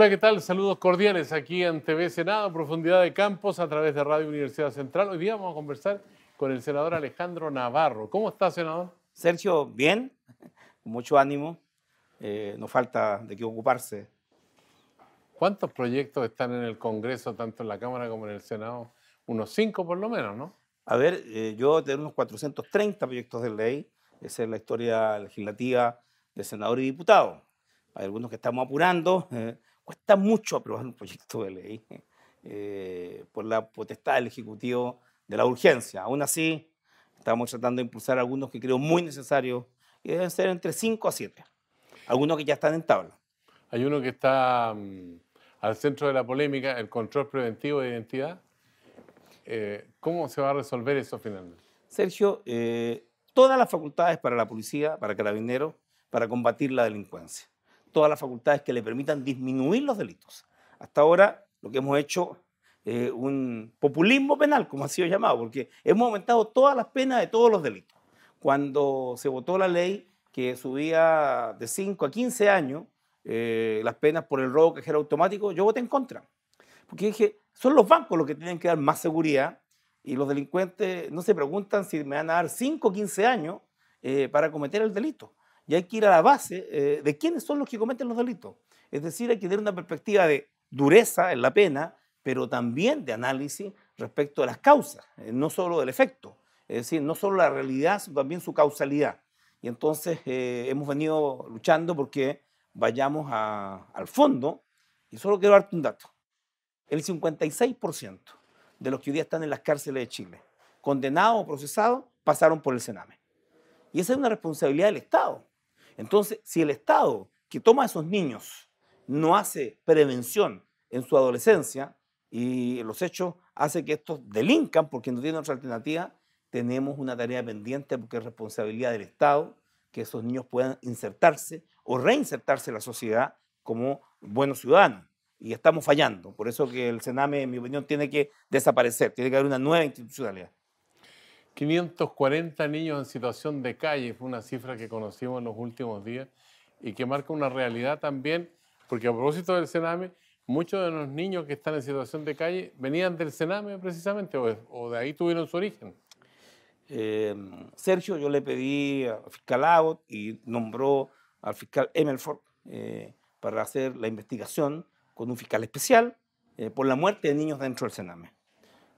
Hola, ¿qué tal? Saludos cordiales aquí en TV Senado, Profundidad de Campos, a través de Radio Universidad Central. Hoy día vamos a conversar con el senador Alejandro Navarro. ¿Cómo está, senador? Sergio, bien, con mucho ánimo. Eh, no falta de qué ocuparse. ¿Cuántos proyectos están en el Congreso, tanto en la Cámara como en el Senado? Unos cinco por lo menos, ¿no? A ver, eh, yo tengo unos 430 proyectos de ley. Esa es la historia legislativa de senador y diputado. Hay algunos que estamos apurando. Eh, cuesta mucho aprobar un proyecto de ley eh, por la potestad del Ejecutivo de la urgencia. Aún así, estamos tratando de impulsar algunos que creo muy necesarios y deben ser entre 5 a 7. Algunos que ya están en tabla. Hay uno que está mm, al centro de la polémica, el control preventivo de identidad. Eh, ¿Cómo se va a resolver eso finalmente? Sergio, eh, todas las facultades para la policía, para carabineros, para combatir la delincuencia todas las facultades que le permitan disminuir los delitos. Hasta ahora lo que hemos hecho eh, un populismo penal, como ha sido llamado, porque hemos aumentado todas las penas de todos los delitos. Cuando se votó la ley que subía de 5 a 15 años eh, las penas por el robo cajero automático, yo voté en contra. Porque dije, son los bancos los que tienen que dar más seguridad y los delincuentes no se preguntan si me van a dar 5 o 15 años eh, para cometer el delito y hay que ir a la base eh, de quiénes son los que cometen los delitos. Es decir, hay que tener una perspectiva de dureza en la pena, pero también de análisis respecto a las causas, eh, no solo del efecto. Es decir, no solo la realidad, sino también su causalidad. Y entonces eh, hemos venido luchando porque vayamos al fondo. Y solo quiero darte un dato. El 56% de los que hoy día están en las cárceles de Chile, condenados o procesados, pasaron por el Sename. Y esa es una responsabilidad del Estado entonces, si el Estado que toma a esos niños no hace prevención en su adolescencia y los hechos hace que estos delincan porque no tienen otra alternativa, tenemos una tarea pendiente porque es responsabilidad del Estado que esos niños puedan insertarse o reinsertarse en la sociedad como buenos ciudadanos. Y estamos fallando. Por eso que el Sename, en mi opinión, tiene que desaparecer. Tiene que haber una nueva institucionalidad. 540 niños en situación de calle, fue una cifra que conocimos en los últimos días y que marca una realidad también, porque a propósito del Sename, muchos de los niños que están en situación de calle venían del Sename precisamente, o, de ahí tuvieron su origen. Eh, Sergio, yo le pedí al fiscal Abbott y nombró al fiscal Emelford eh, para hacer la investigación con un fiscal especial eh, por la muerte de niños dentro del Sename.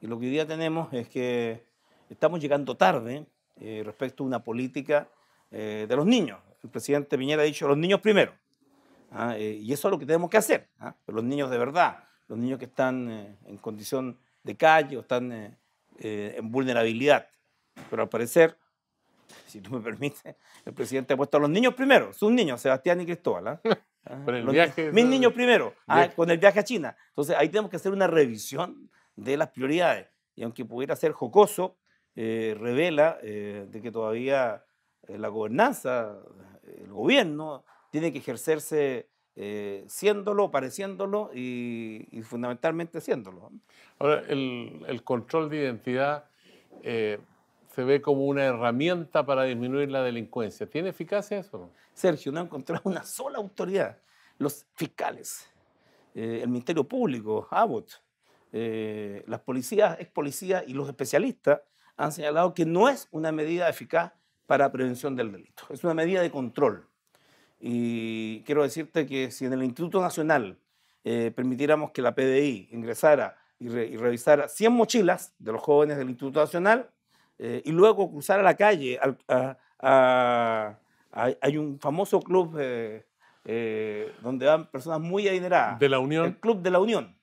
Y lo que hoy día tenemos es que estamos llegando tarde eh, respecto a una política eh, de los niños. El presidente Piñera ha dicho los niños primero. ¿ah? Eh, y eso es lo que tenemos que hacer. ¿ah? los niños de verdad, los niños que están en condición de calle o están en vulnerabilidad. Pero al parecer, si tú me permites, el presidente ha puesto a los niños primero, sus niños, Sebastián y Cristóbal. ¿ah? el viaje, mis niños primero, con el viaje a China. Entonces ahí tenemos que hacer una revisión de las prioridades. Y aunque pudiera ser jocoso, eh, revela eh, de que todavía eh, la gobernanza, el gobierno, tiene que ejercerse siéndolo, pareciéndolo y, fundamentalmente siéndolo. Ahora, el, control de identidad se ve como una herramienta para disminuir la delincuencia. ¿Tiene eficacia eso? Sergio, no ha encontrado una sola autoridad. Los fiscales, el Ministerio Público, Abbott, las policías, ex policías y los especialistas han señalado que no es una medida eficaz para prevención del delito, es una medida de control. Y quiero decirte que si en el Instituto Nacional eh, permitiéramos que la PDI ingresara y, revisara 100 mochilas de los jóvenes del Instituto Nacional eh, y luego cruzara la calle, hay un famoso club eh, donde van personas muy adineradas. ¿De la Unión? El Club de la Unión.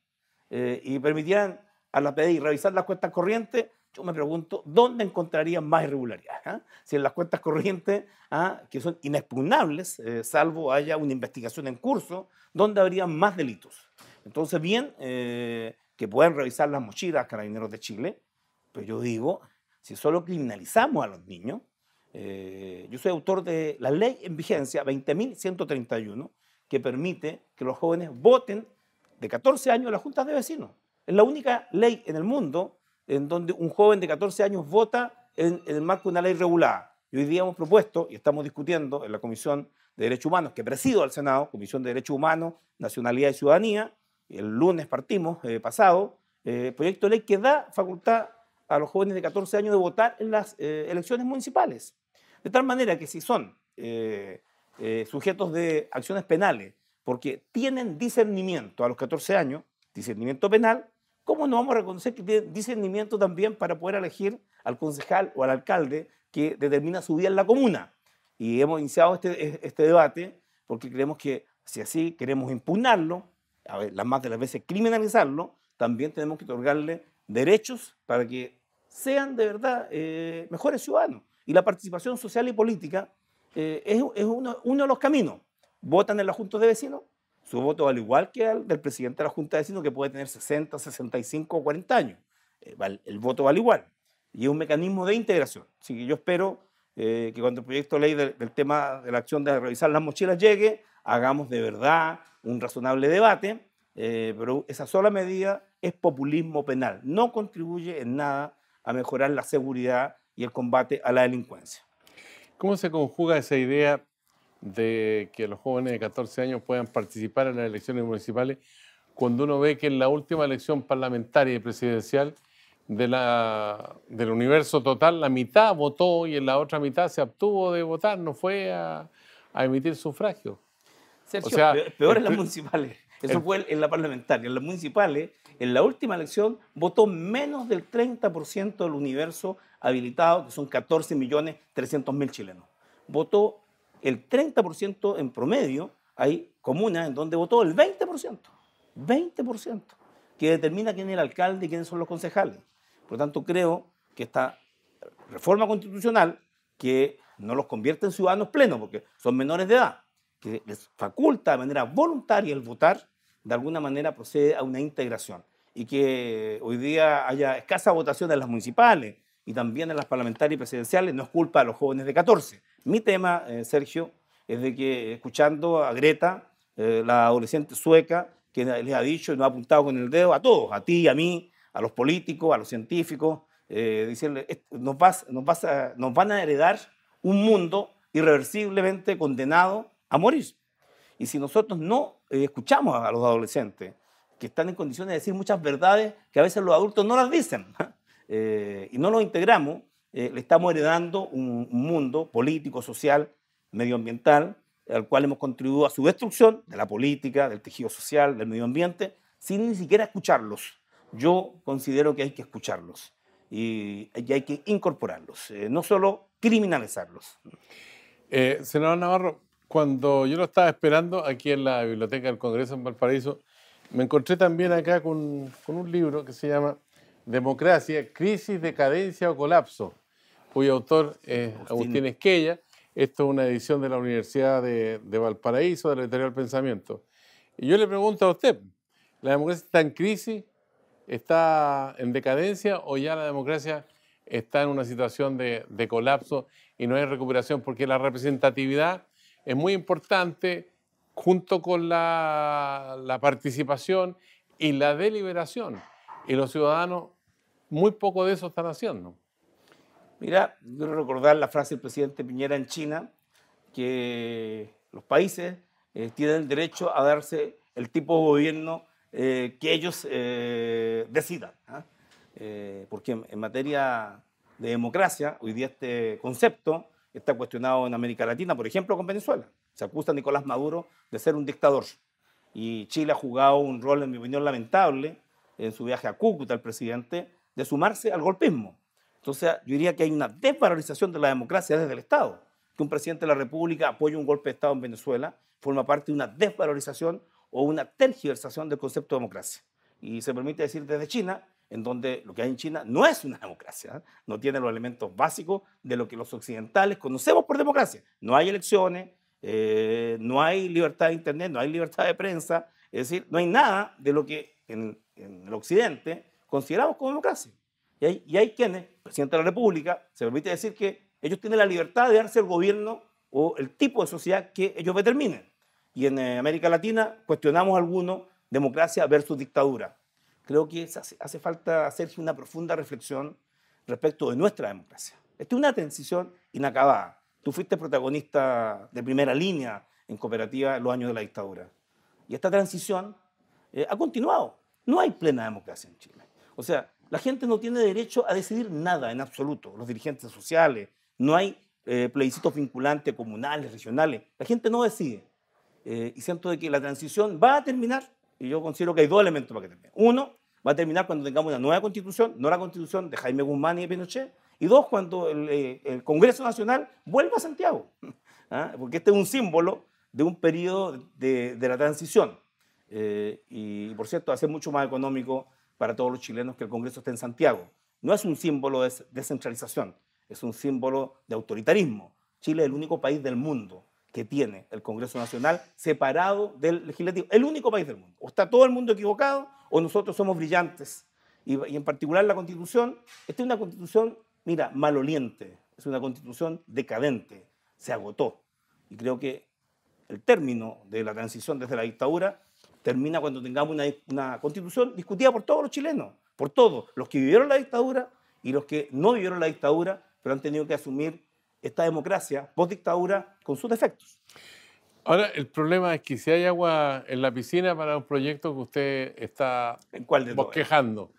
y permitieran a la PDI revisar las cuentas corrientes yo me pregunto, ¿dónde encontrarían más irregularidades? Ah? Si en las cuentas corrientes, ah, que son inexpugnables, eh, salvo haya una investigación en curso, ¿dónde habría más delitos? Entonces, bien, eh, que puedan revisar las mochilas carabineros de Chile, pero yo digo, si solo criminalizamos a los niños, eh, yo soy autor de la ley en vigencia 20.131, que permite que los jóvenes voten de 14 años en las juntas de vecinos. Es la única ley en el mundo en donde un joven de 14 años vota en, el marco de una ley regulada. Y hoy día hemos propuesto y estamos discutiendo en la Comisión de Derechos Humanos, que presido al Senado, Comisión de Derechos Humanos, Nacionalidad y Ciudadanía, el lunes partimos eh, pasado, eh, proyecto de ley que da facultad a los jóvenes de 14 años de votar en las eh, elecciones municipales. De tal manera que si son sujetos de acciones penales, porque tienen discernimiento a los 14 años, discernimiento penal, ¿Cómo no vamos a reconocer que tiene discernimiento también para poder elegir al concejal o al alcalde que determina su vida en la comuna? Y hemos iniciado este, este debate porque creemos que si así queremos impugnarlo, a las más de las veces criminalizarlo, también tenemos que otorgarle derechos para que sean de verdad eh, mejores ciudadanos. Y la participación social y política eh, es, es uno, uno, de los caminos. Votan en la Junta de Vecinos, su voto al igual que al del presidente de la Junta de Vecinos, que puede tener 60, 65 o 40 años. Eh, el voto vale igual. Y es un mecanismo de integración. Así que yo espero eh, que cuando el proyecto de ley del, tema de la acción de revisar las mochilas llegue, hagamos de verdad un razonable debate, eh, pero esa sola medida es populismo penal. No contribuye en nada a mejorar la seguridad y el combate a la delincuencia. ¿Cómo se conjuga esa idea de que los jóvenes de 14 años puedan participar en las elecciones municipales, cuando uno ve que en la última elección parlamentaria y presidencial de la, del universo total, la mitad votó y en la otra mitad se abstuvo de votar, no fue a, emitir sufragio. Sergio, o sea, peor en las municipales. Eso fue en la parlamentaria. En las municipales, en la última elección, votó menos del 30% del universo habilitado, que son 14.300.000 chilenos. Votó el 30% en promedio, hay comunas en donde votó el 20%, 20%, que determina quién es el alcalde y quiénes son los concejales. Por lo tanto, creo que esta reforma constitucional, que no los convierte en ciudadanos plenos, porque son menores de edad, que les faculta de manera voluntaria el votar, de alguna manera procede a una integración. Y que hoy día haya escasa votación en las municipales y también en las parlamentarias y presidenciales no es culpa de los jóvenes de 14, mi tema, eh, Sergio, es de que escuchando a Greta, eh, la adolescente sueca, que les ha dicho y nos ha apuntado con el dedo a todos, a ti, a mí, a los políticos, a los científicos, eh, diciendo, nos, nos, nos van a heredar un mundo irreversiblemente condenado a morir. Y si nosotros no escuchamos a los adolescentes, que están en condiciones de decir muchas verdades que a veces los adultos no las dicen, y no los integramos, eh, le estamos heredando un, mundo político, social, medioambiental, al cual hemos contribuido a su destrucción de la política, del tejido social, del medio ambiente, sin ni siquiera escucharlos. Yo considero que hay que escucharlos y, hay que incorporarlos, eh, no solo criminalizarlos. Eh, senador Navarro, cuando yo lo estaba esperando aquí en la Biblioteca del Congreso en Valparaíso, me encontré también acá con, con un libro que se llama Democracia, Crisis, Decadencia o Colapso, cuyo autor es Agustín, Esquella. Esto es una edición de la Universidad de, Valparaíso, de la Editorial Pensamiento. Y yo le pregunto a usted, ¿la democracia está en crisis? ¿Está en decadencia o ya la democracia está en una situación de, colapso y no hay recuperación? Porque la representatividad es muy importante junto con la participación y la deliberación. Y los ciudadanos muy poco de eso están haciendo. Mira, quiero recordar la frase del presidente Piñera en China, que los países eh, tienen el derecho a darse el tipo de gobierno eh, que ellos eh, decidan. ¿ah? porque en, en, materia de democracia, hoy día este concepto está cuestionado en América Latina, por ejemplo, con Venezuela. Se acusa a Nicolás Maduro de ser un dictador. Y Chile ha jugado un rol, en mi opinión, lamentable en su viaje a Cúcuta, el presidente, de sumarse al golpismo. Entonces, yo diría que hay una desvalorización de la democracia desde el Estado. Que un presidente de la República apoye un golpe de Estado en Venezuela forma parte de una desvalorización o una tergiversación del concepto de democracia. Y se permite decir desde China, en donde lo que hay en China no es una democracia, ¿eh? no tiene los elementos básicos de lo que los occidentales conocemos por democracia. No hay elecciones, eh, no hay libertad de Internet, no hay libertad de prensa, es decir, no hay nada de lo que en el occidente consideramos como democracia. Y hay, y hay quienes, presidente de la República, se permite decir que ellos tienen la libertad de darse el gobierno o el tipo de sociedad que ellos determinen. Y en eh, América Latina cuestionamos algunos democracia versus dictadura. Creo que hace, hace falta hacerse una profunda reflexión respecto de nuestra democracia. Esta es una transición inacabada. Tú fuiste protagonista de primera línea en cooperativa en los años de la dictadura. Y esta transición eh, ha continuado. No hay plena democracia en Chile. O sea, la gente no tiene derecho a decidir nada en absoluto, los dirigentes sociales, no hay eh, plebiscitos vinculantes comunales, regionales, la gente no decide. Eh, y siento de que la transición va a terminar, y yo considero que hay dos elementos para que termine. Uno, va a terminar cuando tengamos una nueva constitución, no la constitución de Jaime Guzmán y de Pinochet, y dos, cuando el, eh, Congreso Nacional vuelva a Santiago, ¿Ah? porque este es un símbolo de un periodo de, la transición. y por cierto, hace mucho más económico para todos los chilenos que el Congreso esté en Santiago. No es un símbolo de descentralización, es un símbolo de autoritarismo. Chile es el único país del mundo que tiene el Congreso Nacional separado del legislativo. El único país del mundo. O está todo el mundo equivocado o nosotros somos brillantes. Y, en particular la constitución, esta es una constitución, mira, maloliente, es una constitución decadente, se agotó. Y creo que el término de la transición desde la dictadura termina cuando tengamos una, constitución discutida por todos los chilenos, por todos, los que vivieron la dictadura y los que no vivieron la dictadura, pero han tenido que asumir esta democracia post-dictadura con sus defectos. Ahora, el problema es que si hay agua en la piscina para un proyecto que usted está ¿En de bosquejando,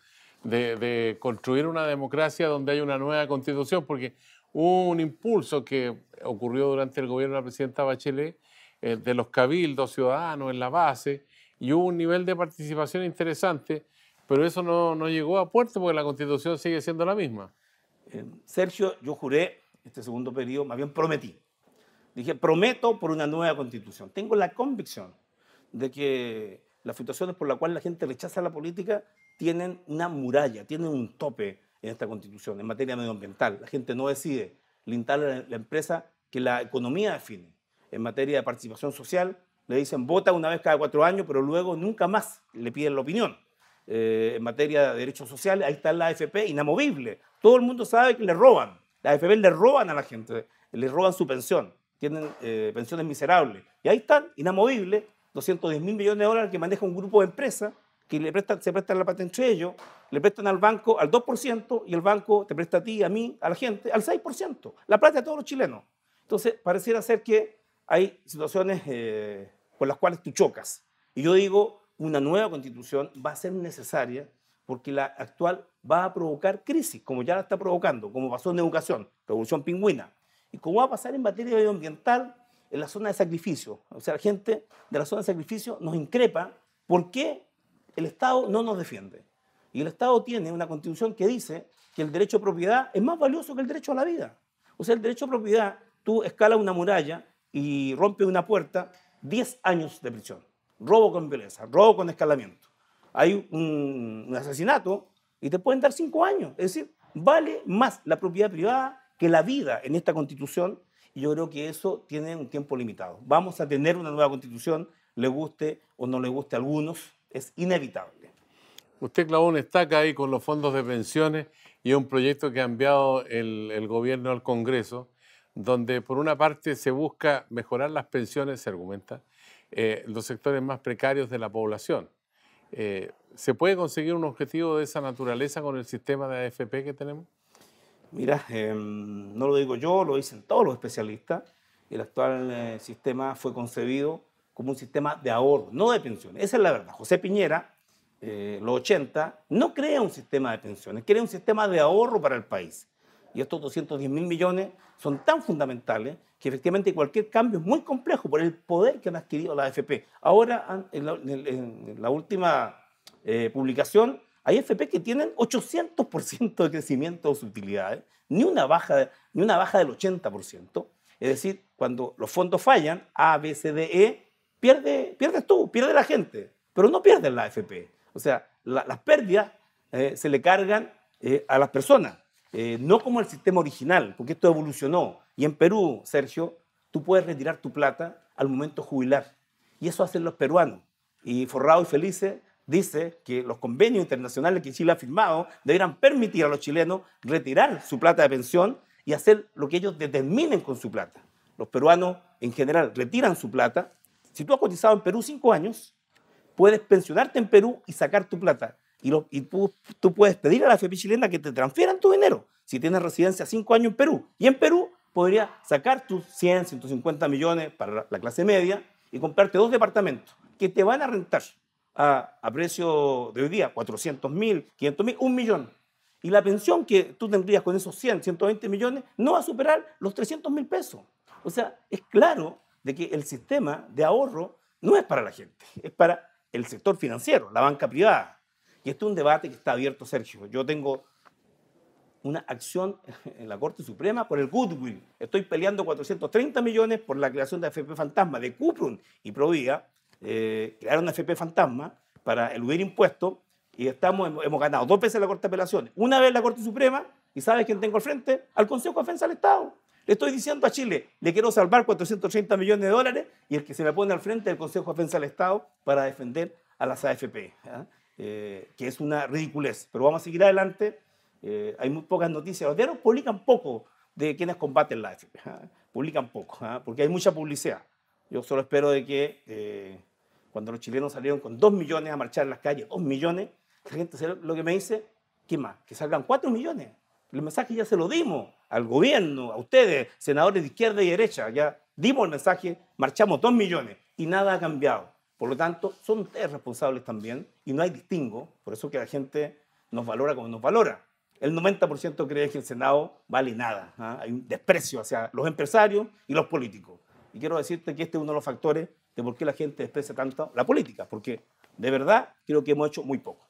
de, construir una democracia donde hay una nueva constitución, porque hubo un impulso que ocurrió durante el gobierno de la presidenta Bachelet, eh, de los cabildos ciudadanos en la base, y hubo un nivel de participación interesante, pero eso no, no llegó a puerto porque la constitución sigue siendo la misma. Eh, Sergio, yo juré, este segundo periodo, más bien prometí. Dije, prometo por una nueva constitución. Tengo la convicción de que las situaciones por las cuales la gente rechaza la política tienen una muralla, tienen un tope en esta constitución, en materia medioambiental. La gente no decide, lintar la empresa que la economía define. En materia de participación social, le dicen vota una vez cada cuatro años, pero luego nunca más le piden la opinión. Eh, en materia de derechos sociales, ahí está la AFP, inamovible. Todo el mundo sabe que le roban. La AFP le roban a la gente, le roban su pensión. Tienen eh, pensiones miserables. Y ahí están, inamovibles, 210 mil millones de dólares que maneja un grupo de empresas que le prestan, se prestan la plata entre ellos, le prestan al banco al 2% y el banco te presta a ti, a mí, a la gente, al 6%. La plata de todos los chilenos. Entonces, pareciera ser que hay situaciones eh, con las cuales tú chocas. Y yo digo, una nueva constitución va a ser necesaria porque la actual va a provocar crisis, como ya la está provocando, como pasó en educación, revolución pingüina, y como va a pasar en materia medioambiental en la zona de sacrificio. O sea, la gente de la zona de sacrificio nos increpa porque el Estado no nos defiende. Y el Estado tiene una constitución que dice que el derecho a propiedad es más valioso que el derecho a la vida. O sea, el derecho a propiedad, tú escalas una muralla y rompes una puerta 10 años de prisión. Robo con violencia, robo con escalamiento. Hay un, asesinato y te pueden dar 5 años. Es decir, vale más la propiedad privada que la vida en esta constitución y yo creo que eso tiene un tiempo limitado. Vamos a tener una nueva constitución, le guste o no le guste a algunos, es inevitable. Usted, clavó está estaca ahí con los fondos de pensiones y un proyecto que ha enviado el gobierno al Congreso donde por una parte se busca mejorar las pensiones, se argumenta, eh, los sectores más precarios de la población. Eh, ¿Se puede conseguir un objetivo de esa naturaleza con el sistema de AFP que tenemos? Mira, em, no lo digo yo, lo dicen todos los especialistas. El actual eh, sistema fue concebido como un sistema de ahorro, no de pensiones. Esa es la verdad. José Piñera, los 80, no crea un sistema de pensiones, crea un sistema de ahorro para el país. Y estos 210 mil millones son tan fundamentales que efectivamente cualquier cambio es muy complejo por el poder que han adquirido las AFP. Ahora, en la, última eh, publicación, hay AFP que tienen 800% de crecimiento de sus utilidades, ni una baja, ni una baja del 80%. Es decir, cuando los fondos fallan, A, B, C, D, E, pierde, pierdes tú, pierde la gente, pero no pierden la AFP. O sea, las pérdidas eh, se le cargan eh, a las personas. Eh, no como el sistema original, porque esto evolucionó. Y en Perú, Sergio, tú puedes retirar tu plata al momento jubilar. Y eso hacen los peruanos. Y Forrado y Felice dice que los convenios internacionales que Chile ha firmado deberán permitir a los chilenos retirar su plata de pensión y hacer lo que ellos determinen con su plata. Los peruanos en general retiran su plata. Si tú has cotizado en Perú cinco años, puedes pensionarte en Perú y sacar tu plata. Y, tú, puedes pedir a la FP chilena que te transfieran tu dinero si tienes residencia cinco años en Perú. Y en Perú podría sacar tus 100, 150 millones para la clase media y comprarte dos departamentos que te van a rentar a, a precio de hoy día, 400 mil, 500 mil, un millón. Y la pensión que tú tendrías con esos 100, 120 millones no va a superar los 300 mil pesos. O sea, es claro de que el sistema de ahorro no es para la gente, es para el sector financiero, la banca privada. Y esto es un debate que está abierto, Sergio. Yo tengo una acción en la Corte Suprema por el Goodwill. Estoy peleando 430 millones por la creación de AFP Fantasma, de cuprun y Provía. Eh, crearon una AFP Fantasma para eludir impuestos y estamos, hemos ganado dos veces la Corte de Apelaciones, una vez la Corte Suprema y ¿sabes quién tengo al frente? Al Consejo de Defensa del Estado. Le estoy diciendo a Chile, le quiero salvar 430 millones de dólares y el que se me pone al frente es el Consejo de Defensa del Estado para defender a las AFP. ¿ah? Eh, que es una ridiculez. Pero vamos a seguir adelante. Eh, hay muy pocas noticias. Los diarios publican poco de quienes combaten la AFP. ¿ah? Publican poco, ¿ah? porque hay mucha publicidad. Yo solo espero de que eh, cuando los chilenos salieron con 2 millones a marchar en las calles, 2 millones, la gente lo que me dice, ¿qué más? Que salgan 4 millones. El mensaje ya se lo dimos al gobierno, a ustedes, senadores de izquierda y derecha. Ya dimos el mensaje, marchamos 2 millones y nada ha cambiado. Por lo tanto, son ustedes responsables también y no hay distingo, por eso que la gente nos valora como nos valora. El 90% cree que el Senado vale nada, ¿ah? hay un desprecio hacia los empresarios y los políticos. Y quiero decirte que este es uno de los factores de por qué la gente desprecia tanto la política, porque de verdad creo que hemos hecho muy poco.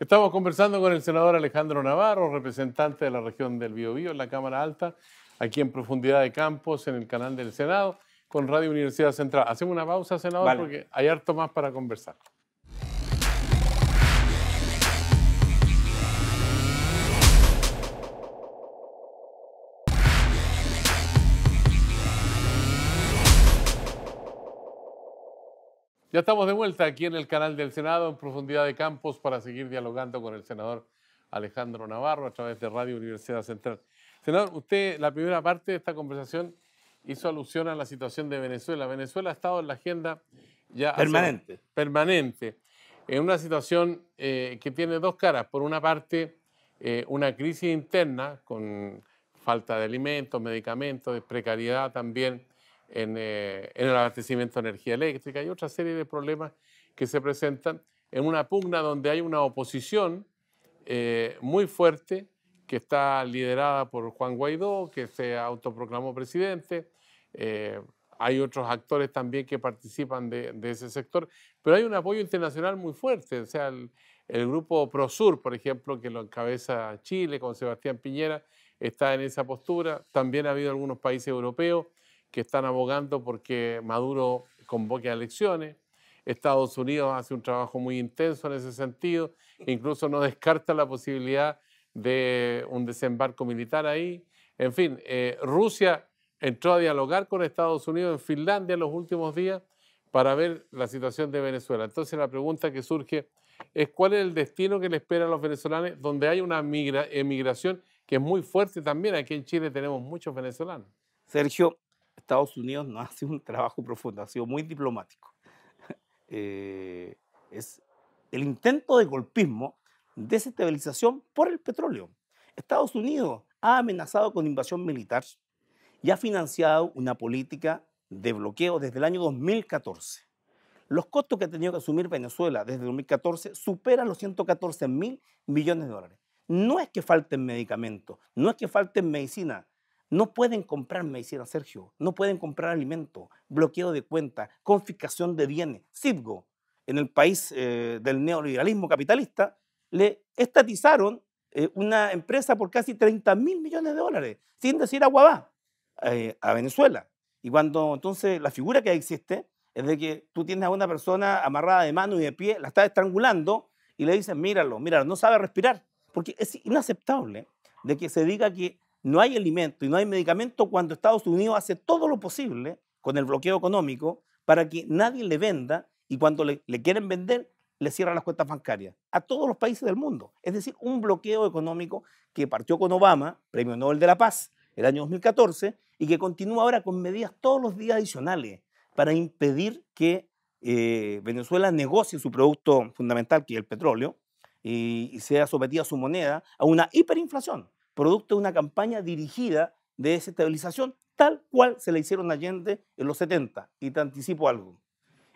Estamos conversando con el senador Alejandro Navarro, representante de la región del Biobío en la Cámara Alta, aquí en Profundidad de Campos, en el canal del Senado con Radio Universidad Central. Hacemos una pausa, senador, porque hay harto más para conversar. Ya estamos de vuelta aquí en el canal del Senado en profundidad de campos para seguir dialogando con el senador Alejandro Navarro a través de Radio Universidad Central. Senador, usted la primera parte de esta conversación hizo alusión a la situación de Venezuela. Venezuela ha estado en la agenda ya... Permanente. permanente. En una situación eh, que tiene dos caras. Por una parte, eh, una crisis interna con falta de alimentos, medicamentos, precariedad también eh, en, el abastecimiento de energía eléctrica y otra serie de problemas que se presentan en una pugna donde hay una oposición muy fuerte que está liderada por Juan Guaidó, que se autoproclamó presidente. Eh, hay otros actores también que participan de, ese sector, pero hay un apoyo internacional muy fuerte. O sea, el, el, grupo ProSur, por ejemplo, que lo encabeza Chile con Sebastián Piñera, está en esa postura. También ha habido algunos países europeos que están abogando porque Maduro convoque a elecciones. Estados Unidos hace un trabajo muy intenso en ese sentido, incluso no descarta la posibilidad de un desembarco militar ahí. En fin, eh, Rusia entró a dialogar con Estados Unidos en Finlandia en los últimos días para ver la situación de Venezuela. Entonces la pregunta que surge es cuál es el destino que le espera a los venezolanos, donde hay una emigración que es muy fuerte también. Aquí en Chile tenemos muchos venezolanos. Sergio, Estados Unidos no hace un trabajo profundo, ha sido muy diplomático. Eh, es el intento de golpismo desestabilización por el petróleo. Estados Unidos ha amenazado con invasión militar y ha financiado una política de bloqueo desde el año 2014. Los costos que ha tenido que asumir Venezuela desde 2014 superan los 114 mil millones de dólares. No es que falten medicamentos, no es que falten medicina. No pueden comprar medicina, Sergio. No pueden comprar alimentos, bloqueo de cuentas, confiscación de bienes. Citgo, en el país eh, del neoliberalismo capitalista, le estatizaron eh, una empresa por casi 30 mil millones de dólares, sin decir a Guabá, eh, a Venezuela. Y cuando entonces la figura que existe es de que tú tienes a una persona amarrada de mano y de pie, la estás estrangulando y le dices, míralo, míralo, no sabe respirar. Porque es inaceptable de que se diga que no hay alimento y no hay medicamento cuando Estados Unidos hace todo lo posible con el bloqueo económico para que nadie le venda y cuando le quieren vender le cierra las cuentas bancarias a todos los países del mundo. Es decir, un bloqueo económico que partió con Obama, Premio Nobel de la Paz, el año 2014, y que continúa ahora con medidas todos los días adicionales para impedir que eh, Venezuela negocie su producto fundamental, que es el petróleo, y, sea sometida su moneda a una hiperinflación, producto de una campaña dirigida de desestabilización tal cual se le hicieron Allende en los 70. Y te anticipo algo.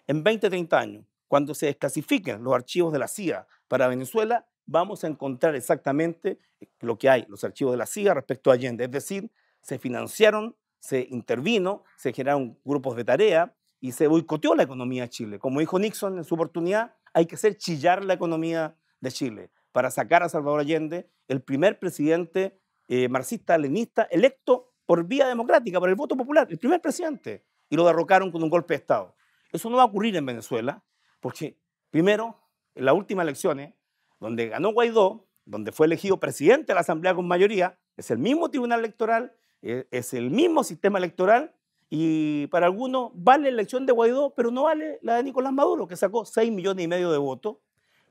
En 20, 30 años, cuando se desclasifiquen los archivos de la CIA para Venezuela, vamos a encontrar exactamente eh, lo que hay, los archivos de la CIA respecto a Allende. Es decir, se financiaron, se intervino, se generaron grupos de tarea y se boicoteó la economía de Chile. Como dijo Nixon en su oportunidad, hay que hacer chillar la economía de Chile para sacar a Salvador Allende, el primer presidente eh, marxista-lenista electo por vía democrática, por el voto popular, el primer presidente, y lo derrocaron con un golpe de Estado. Eso no va a ocurrir en Venezuela. Porque, primero, en las últimas elecciones, ¿eh? donde ganó Guaidó, donde fue elegido presidente de la Asamblea con mayoría, es el mismo tribunal electoral, e, es el mismo sistema electoral, y para algunos vale la elección de Guaidó, pero no vale la de Nicolás Maduro, que sacó 6 millones y medio de votos.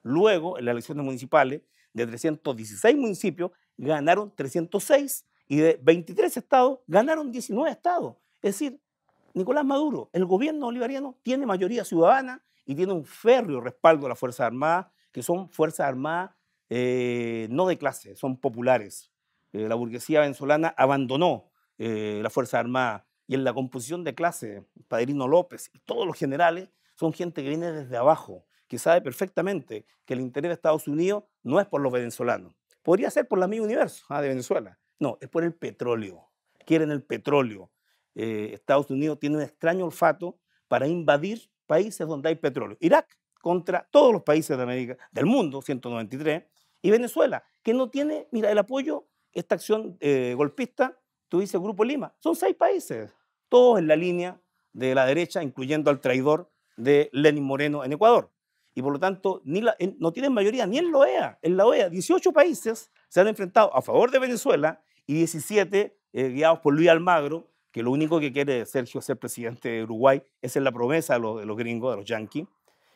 Luego, en las elecciones municipales, de 316 municipios, ganaron 306 y de 23 estados, ganaron 19 estados. Es decir, Nicolás Maduro, el gobierno bolivariano tiene mayoría ciudadana, y tiene un férreo respaldo a las Fuerzas Armadas, que son Fuerzas Armadas eh, no de clase, son populares. Eh, la burguesía venezolana abandonó eh, las Fuerzas Armadas y en la composición de clase, Padrino López y todos los generales son gente que viene desde abajo, que sabe perfectamente que el interés de Estados Unidos no es por los venezolanos. Podría ser por la misma universo ah, de Venezuela. No, es por el petróleo. Quieren el petróleo. Eh, Estados Unidos tiene un extraño olfato para invadir países donde hay petróleo. Irak contra todos los países de América, del mundo, 193, y Venezuela, que no tiene, mira, el apoyo, esta acción eh, golpista, tú dices Grupo Lima, son seis países, todos en la línea de la derecha, incluyendo al traidor de Lenin Moreno en Ecuador. Y por lo tanto, ni la, no tienen mayoría ni en la OEA. En la OEA, 18 países se han enfrentado a favor de Venezuela y 17 eh, guiados por Luis Almagro que lo único que quiere Sergio ser presidente de Uruguay, esa es la promesa de los, gringos, de los yanquis,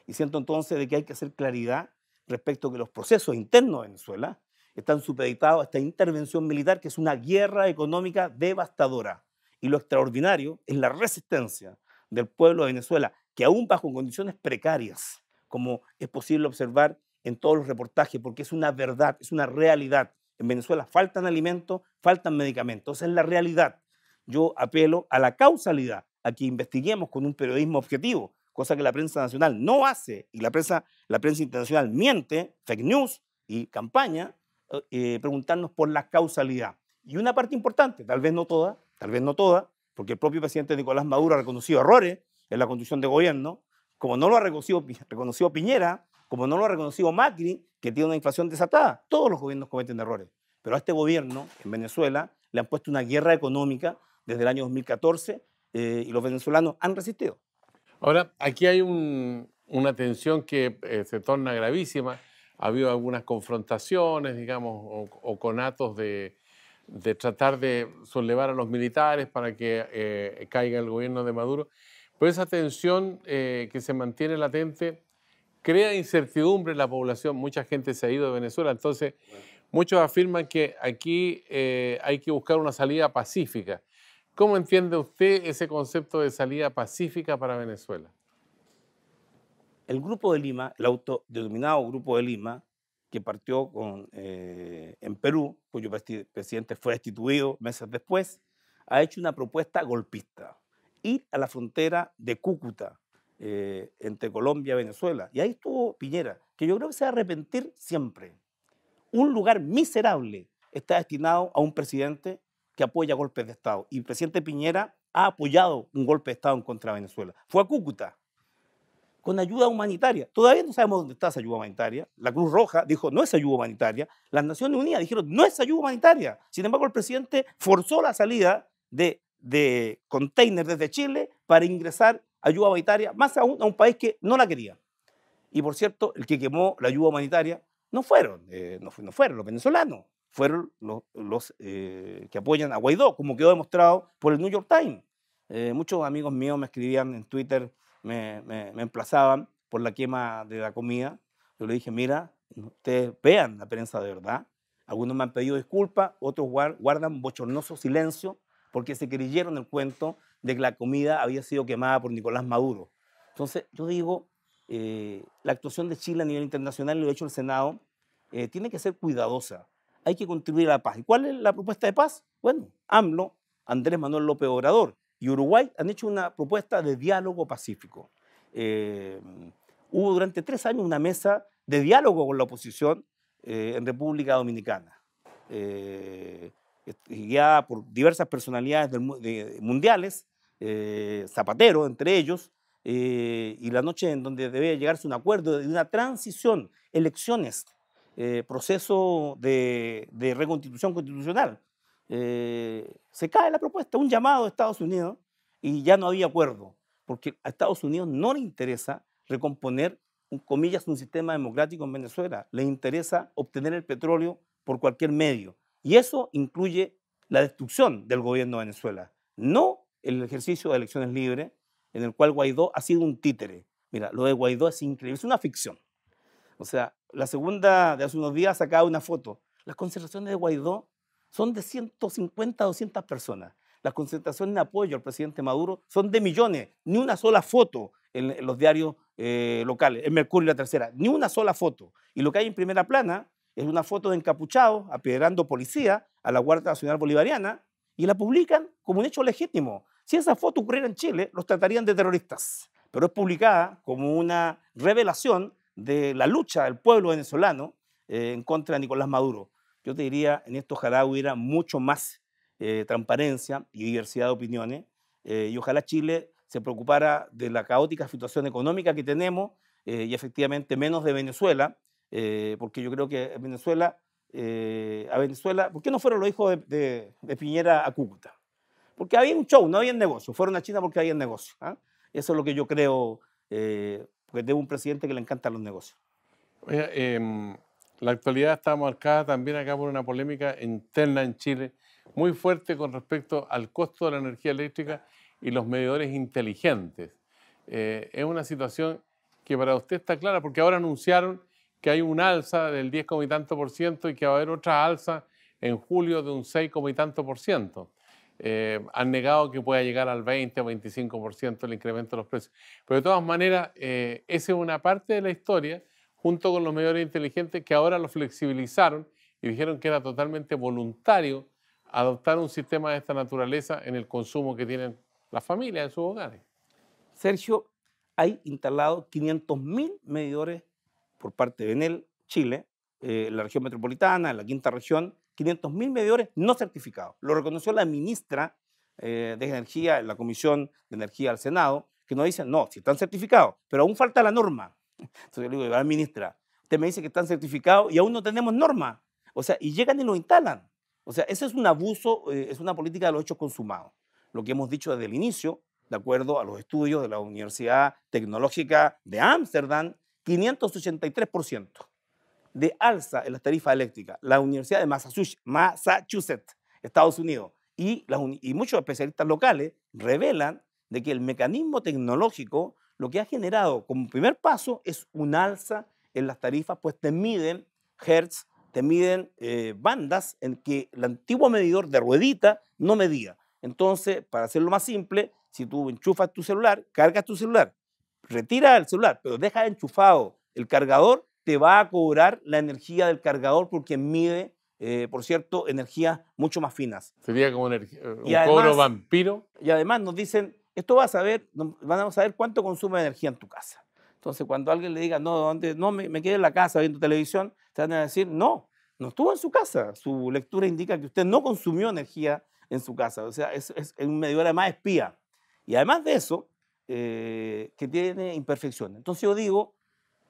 y siento entonces de que hay que hacer claridad respecto a que los procesos internos de Venezuela están supeditados a esta intervención militar que es una guerra económica devastadora. Y lo extraordinario es la resistencia del pueblo de Venezuela, que aún bajo condiciones precarias, como es posible observar en todos los reportajes, porque es una verdad, es una realidad. En Venezuela faltan alimentos, faltan medicamentos, esa es la realidad yo apelo a la causalidad, a que investiguemos con un periodismo objetivo, cosa que la prensa nacional no hace y la prensa, la prensa internacional miente, fake news y campaña, eh, eh, preguntarnos por la causalidad. Y una parte importante, tal vez no toda, tal vez no toda, porque el propio presidente Nicolás Maduro ha reconocido errores en la conducción de gobierno, como no lo ha reconocido, reconocido Piñera, como no lo ha reconocido Macri, que tiene una inflación desatada. Todos los gobiernos cometen errores. Pero a este gobierno en Venezuela le han puesto una guerra económica desde el año 2014 eh, y los venezolanos han resistido. Ahora, aquí hay una tensión que eh, se torna gravísima. Ha habido algunas confrontaciones, digamos, o, conatos de, tratar de sublevar a los militares para que eh, caiga el gobierno de Maduro. Pero esa tensión que se mantiene latente crea incertidumbre en la población. Mucha gente se ha ido de Venezuela. Entonces, muchos afirman que aquí hay que buscar una salida pacífica. ¿Cómo entiende usted ese concepto de salida pacífica para Venezuela? El Grupo de Lima, el autodenominado Grupo de Lima, que partió con, eh, en Perú, cuyo presidente fue destituido meses después, ha hecho una propuesta golpista. Ir a la frontera de Cúcuta, eh, entre Colombia y Venezuela. Y ahí estuvo Piñera, que yo creo que se va a arrepentir siempre. Un lugar miserable está destinado a un presidente que apoya golpes de Estado. Y el presidente Piñera ha apoyado un golpe de Estado en contra de Venezuela. Fue a Cúcuta con ayuda humanitaria. Todavía no sabemos dónde está esa ayuda humanitaria. La Cruz Roja dijo no es ayuda humanitaria. Las Naciones Unidas dijeron no es ayuda humanitaria. Sin embargo, el presidente forzó la salida de, de containers desde Chile para ingresar ayuda humanitaria, más aún a un país que no la quería. Y por cierto, el que quemó la ayuda humanitaria no fueron, eh, no fueron los venezolanos, fueron los, eh, que apoyan a Guaidó, como quedó demostrado por el New York Times. Eh, muchos amigos míos me escribían en Twitter, me, emplazaban por la quema de la comida. Yo le dije, mira, ustedes vean la prensa de verdad. Algunos me han pedido disculpas, otros guardan bochornoso silencio porque se creyeron el cuento de que la comida había sido quemada por Nicolás Maduro. Entonces, yo digo, eh, la actuación de Chile a nivel internacional, lo ha hecho el Senado, tiene que ser cuidadosa hay que contribuir a la paz. ¿Y cuál es la propuesta de paz? Bueno, AMLO, Andrés Manuel López Obrador y Uruguay han hecho una propuesta de diálogo pacífico. Eh, hubo durante tres años una mesa de diálogo con la oposición eh, en República Dominicana, guiada eh, por diversas personalidades mundiales, Zapatero entre ellos, y la noche en donde debía llegarse un acuerdo de una transición, elecciones eh, proceso de, reconstitución constitucional. Eh, se cae la propuesta, un llamado de Estados Unidos y ya no había acuerdo, porque a Estados Unidos no le interesa recomponer, un, comillas, un sistema democrático en Venezuela, le interesa obtener el petróleo por cualquier medio. Y eso incluye la destrucción del gobierno de Venezuela, no el ejercicio de elecciones libres, en el cual Guaidó ha sido un títere. Mira, lo de Guaidó es increíble, es una ficción. O sea, la segunda de hace unos días sacaba una foto. Las concentraciones de Guaidó son de 150 200 personas. Las concentraciones en apoyo al presidente Maduro son de millones. Ni una sola foto en los diarios eh, locales, en Mercurio la Tercera. Ni una sola foto. Y lo que hay en primera plana es una foto de encapuchados apedreando policía a la Guardia Nacional Bolivariana y la publican como un hecho legítimo. Si esa foto ocurriera en Chile, los tratarían de terroristas. Pero es publicada como una revelación de la lucha del pueblo venezolano eh, en contra de Nicolás Maduro. Yo te diría, en esto ojalá hubiera mucho más eh, transparencia y diversidad de opiniones, eh, y ojalá Chile se preocupara de la caótica situación económica que tenemos y efectivamente menos de Venezuela, porque yo creo que Venezuela, a Venezuela, ¿por qué no fueron los hijos de, Piñera a Cúcuta? Porque había un show, no había negocio, fueron a China porque había negocio. ¿ah? Eso es lo que yo creo porque tengo un presidente que le encantan los negocios. Em, la actualidad está marcada también acá por una polémica interna en Chile muy fuerte con respecto al costo de la energía eléctrica y los medidores inteligentes. Eh, es una situación que para usted está clara, porque ahora anunciaron que hay un alza del 10 y tanto por ciento y que va a haber otra alza en julio de un 6 y tanto por ciento. Eh, han negado que pueda llegar al 20 o 25% el incremento de los precios. Pero de todas maneras, eh, esa es una parte de la historia, junto con los medidores inteligentes que ahora lo flexibilizaron y dijeron que era totalmente voluntario adoptar un sistema de esta naturaleza en el consumo que tienen las familias en sus hogares. Sergio, hay instalados 500.000 medidores por parte de Enel, Chile, eh, la región metropolitana, la quinta región, 500.000 mil medidores no certificados. Lo reconoció la ministra eh, de Energía la Comisión de Energía del Senado, que nos dice, no, si están certificados, pero aún falta la norma. Entonces yo le digo, la ministra, usted me dice que están certificados y aún no tenemos norma. O sea, y llegan y lo instalan. O sea, ese es un abuso, eh, es una política de los hechos consumados. Lo que hemos dicho desde el inicio, de acuerdo a los estudios de la Universidad Tecnológica de Ámsterdam, 583% de alza en las tarifas eléctricas, la Universidad de Massachusetts, Estados Unidos, y, muchos especialistas locales revelan de que el mecanismo tecnológico lo que ha generado como primer paso es un alza en las tarifas, pues te miden hertz, te miden eh, bandas en que el antiguo medidor de ruedita no medía. Entonces, para hacerlo más simple, si tú enchufas tu celular, cargas tu celular, retira el celular, pero deja enchufado el cargador, te va a cobrar la energía del cargador porque mide, eh, por cierto, energías mucho más finas. Sería como eh, un, cobro vampiro. Y además nos dicen, esto va a saber, van a saber cuánto consume energía en tu casa. Entonces, cuando alguien le diga, no, ¿dónde? no me, me quedé en la casa viendo televisión, te van a decir, no, no estuvo en su casa. Su lectura indica que usted no consumió energía en su casa. O sea, es, es un medidor más espía. Y además de eso, eh, que tiene imperfecciones. Entonces yo digo,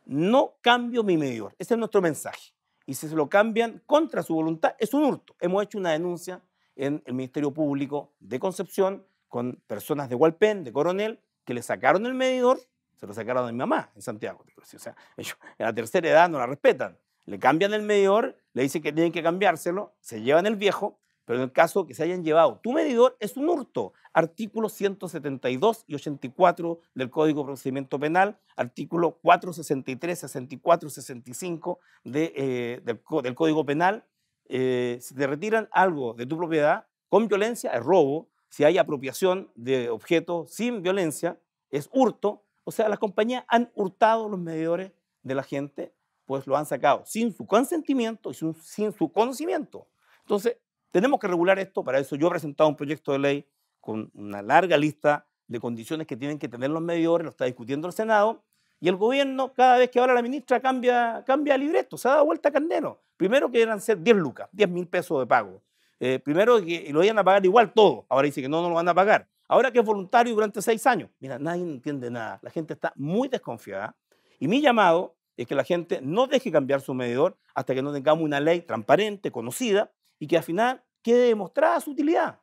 no cambio mi medidor. Ese es nuestro mensaje. Y si se lo cambian contra su voluntad, es un hurto. Hemos hecho una denuncia en el Ministerio Público de Concepción con personas de Hualpén, de Coronel, que le sacaron el medidor, se lo sacaron a mi mamá en Santiago. O sea, ellos en la tercera edad no la respetan. Le cambian el medidor, le dicen que tienen que cambiárselo, se llevan el viejo, pero en el caso que se hayan llevado tu medidor, es un hurto. Artículo 172 y 84 del Código de Procedimiento Penal, artículo 463, 64, 65 de, eh, del, del, Código Penal. Eh, si te retiran algo de tu propiedad con violencia, es robo. Si hay apropiación de objetos sin violencia, es hurto. O sea, las compañías han hurtado los medidores de la gente, pues lo han sacado sin su consentimiento y sin su conocimiento. Entonces, tenemos que regular esto, para eso yo he presentado un proyecto de ley con una larga lista de condiciones que tienen que tener los medidores, lo está discutiendo el Senado, y el gobierno, cada vez que habla la ministra, cambia, cambia libreto, se ha dado vuelta a candero. Primero que eran ser 10 lucas, 10 mil pesos de pago. Eh, primero que lo iban a pagar igual todo, ahora dice que no, no lo van a pagar. Ahora que es voluntario durante seis años. Mira, nadie entiende nada, la gente está muy desconfiada. Y mi llamado es que la gente no deje cambiar su medidor hasta que no tengamos una ley transparente, conocida, y que al final quede demostrada su utilidad.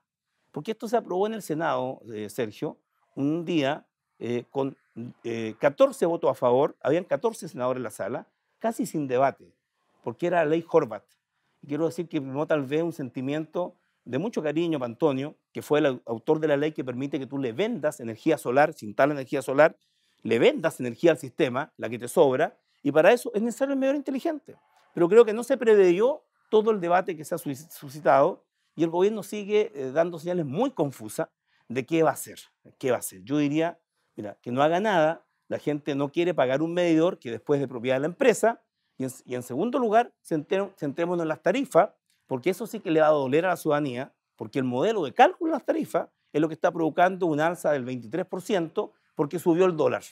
Porque esto se aprobó en el Senado, eh, Sergio, un día eh, con 14 eh, votos a favor, habían 14 senadores en la sala, casi sin debate, porque era la ley Horvat. Y quiero decir que primó tal vez un sentimiento de mucho cariño para Antonio, que fue el autor de la ley que permite que tú le vendas energía solar, sin tal energía solar, le vendas energía al sistema, la que te sobra, y para eso es necesario el medio inteligente. Pero creo que no se preveyó todo el debate que se ha suscitado y el gobierno sigue eh, dando señales muy confusas de qué va a hacer, qué va a hacer. Yo diría, mira, que no haga nada, la gente no quiere pagar un medidor que después de propiedad de la empresa, y en, segundo lugar, centrémonos en las tarifas, porque eso sí que le va a doler a la ciudadanía, porque el modelo de cálculo de las tarifas es lo que está provocando un alza del 23% porque subió el dólar.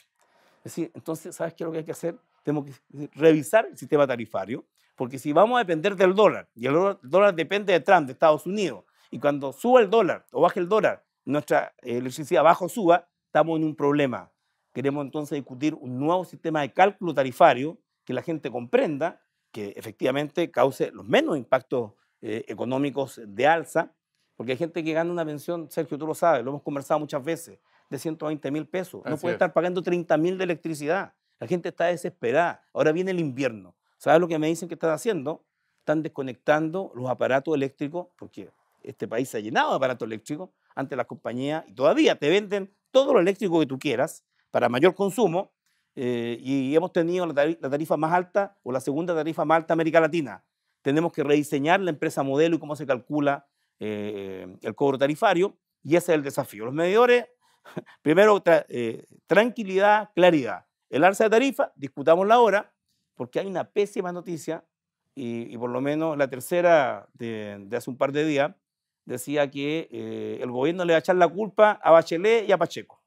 Es decir, entonces, ¿sabes qué es lo que hay que hacer? Tenemos que revisar el sistema tarifario, porque si vamos a depender del dólar, y el dólar depende de Trump, de Estados Unidos, y cuando suba el dólar o baje el dólar, nuestra electricidad baja o suba, estamos en un problema. Queremos entonces discutir un nuevo sistema de cálculo tarifario que la gente comprenda, que efectivamente cause los menos impactos eh, económicos de alza, porque hay gente que gana una pensión, Sergio, tú lo sabes, lo hemos conversado muchas veces, de 120 mil pesos. no puede estar pagando 30 mil de electricidad. La gente está desesperada. Ahora viene el invierno. ¿Sabes lo que me dicen que están haciendo? Están desconectando los aparatos eléctricos, porque este país se ha llenado de aparatos eléctricos, ante las compañías, y todavía te venden todo lo eléctrico que tú quieras para mayor consumo, eh, y hemos tenido la, tarifa más alta o la segunda tarifa más alta de América Latina. Tenemos que rediseñar la empresa modelo y cómo se calcula eh, el cobro tarifario, y ese es el desafío. Los medidores, primero, eh, tranquilidad, claridad. El alza de tarifa, discutamos la hora, porque hay una pésima noticia y, por lo menos la tercera de, hace un par de días decía que eh, el gobierno le va a echar la culpa a Bachelet y a Pacheco.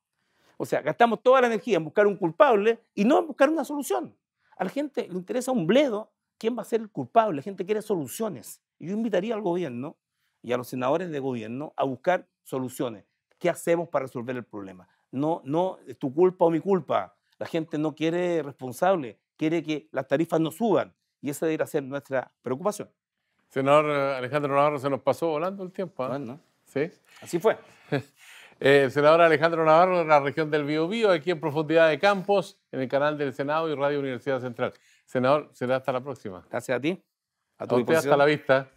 O sea, gastamos toda la energía en buscar un culpable y no en buscar una solución. A la gente le interesa un bledo quién va a ser el culpable. La gente quiere soluciones. yo invitaría al gobierno y a los senadores de gobierno a buscar soluciones. ¿Qué hacemos para resolver el problema? No, no, es tu culpa o mi culpa. La gente no quiere responsable, quiere que las tarifas no suban y esa debería ser nuestra preocupación. Senador eh, Alejandro Navarro, se nos pasó volando el tiempo. ¿ah? ¿Sí? Así fue. Eh, senador Alejandro Navarro de la región del Biobío, aquí en Profundidad de Campos, en el canal del Senado y Radio Universidad Central. Senador, será hasta la próxima. Gracias a ti. A tu a hasta la vista.